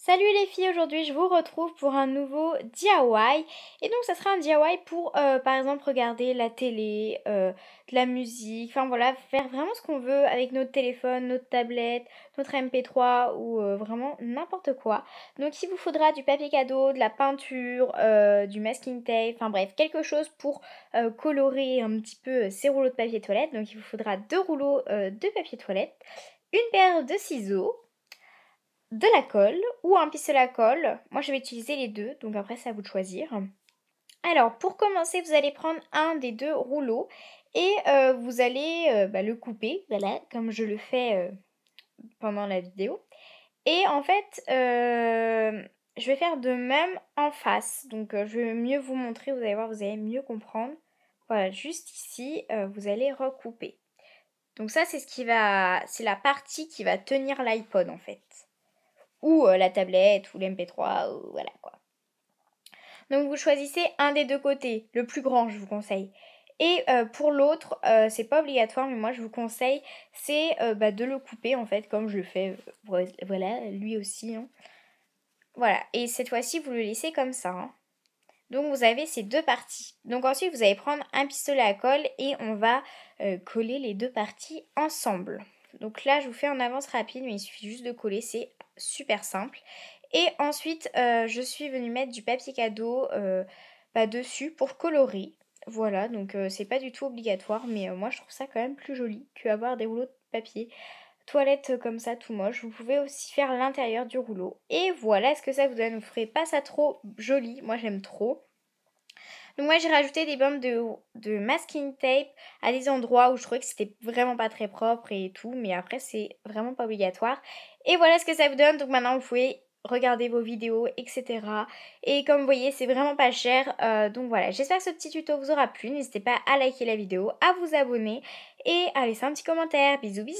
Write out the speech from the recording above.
Salut les filles, aujourd'hui je vous retrouve pour un nouveau DIY et donc ça sera un DIY pour euh, par exemple regarder la télé, euh, de la musique, enfin voilà, faire vraiment ce qu'on veut avec notre téléphone, notre tablette, notre MP3 ou euh, vraiment n'importe quoi. Donc il vous faudra du papier cadeau, de la peinture, du masking tape, enfin bref, quelque chose pour colorer un petit peu ces rouleaux de papier toilette. Donc il vous faudra deux rouleaux de papier toilette, une paire de ciseaux, de la colle ou un pistolet à colle. Moi, je vais utiliser les deux, donc après, c'est à vous de choisir. Alors, pour commencer, vous allez prendre un des deux rouleaux et euh, vous allez euh, bah, le couper, comme je le fais euh, pendant la vidéo. Et en fait, je vais faire de même en face. Donc, je vais mieux vous montrer, vous allez voir, vous allez mieux comprendre. Voilà, juste ici, vous allez recouper. Donc ça, c'est ce qui va, c'est la partie qui va tenir l'iPod en fait ou euh, la tablette ou l'MP3 ou voilà quoi. Donc vous choisissez un des deux côtés, le plus grand je vous conseille. Et euh, pour l'autre, euh, c'est pas obligatoire, mais moi je vous conseille, c'est bah, de le couper en fait, comme je le fais, voilà, lui aussi. Hein. Voilà, et cette fois-ci vous le laissez comme ça. Hein. Donc vous avez ces deux parties. Donc ensuite vous allez prendre un pistolet à colle et on va coller les deux parties ensemble. Donc là je vous fais en avance rapide, mais il suffit juste de coller, ces super simple. Et ensuite, euh, je suis venue mettre du papier cadeau euh, bah, dessus pour colorer. Voilà, donc euh, c'est pas du tout obligatoire, mais moi je trouve ça quand même plus joli qu'avoir des rouleaux de papier toilette comme ça tout moche. Vous pouvez aussi faire l'intérieur du rouleau. Et voilà ce que ça vous donne. Vous ferez pas ça trop joli. Moi j'aime trop. Donc moi j'ai rajouté des bandes de, de masking tape à des endroits où je trouvais que c'était vraiment pas très propre et tout, mais après c'est vraiment pas obligatoire. Et voilà ce que ça vous donne, donc maintenant vous pouvez regarder vos vidéos, etc. Et comme vous voyez, c'est vraiment pas cher. Euh, donc voilà, j'espère que ce petit tuto vous aura plu. N'hésitez pas à liker la vidéo, à vous abonner et à laisser un petit commentaire. Bisous, bisous